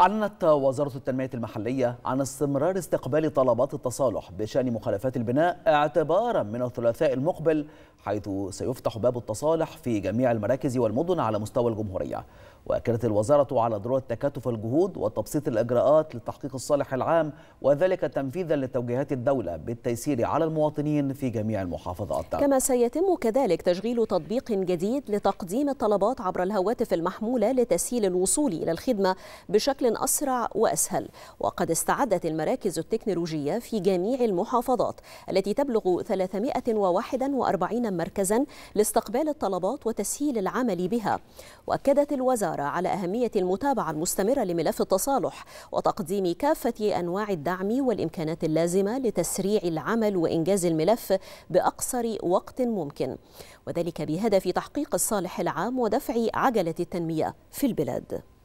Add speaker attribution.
Speaker 1: أعلنت وزارة التنمية المحلية عن استمرار استقبال طلبات التصالح بشأن مخالفات البناء اعتبارا من الثلاثاء المقبل حيث سيفتح باب التصالح في جميع المراكز والمدن على مستوى الجمهورية وأكدت الوزارة على ضرورة تكاتف الجهود وتبسيط الإجراءات لتحقيق الصالح العام وذلك تنفيذا لتوجيهات الدولة بالتيسير على المواطنين في جميع المحافظات كما
Speaker 2: سيتم كذلك تشغيل تطبيق جديد لتقديم الطلبات عبر الهواتف المحمولة لتسهيل الوصول إلى الخدمة بشكل أسرع وأسهل وقد استعدت المراكز التكنولوجية في جميع المحافظات التي تبلغ 341 مركزا لاستقبال الطلبات وتسهيل العمل بها وأكدت الوزارة على أهمية المتابعة المستمرة لملف التصالح وتقديم كافة أنواع الدعم والإمكانات اللازمة لتسريع العمل وإنجاز الملف بأقصر وقت ممكن وذلك بهدف تحقيق الصالح العام ودفع عجلة التنمية في البلاد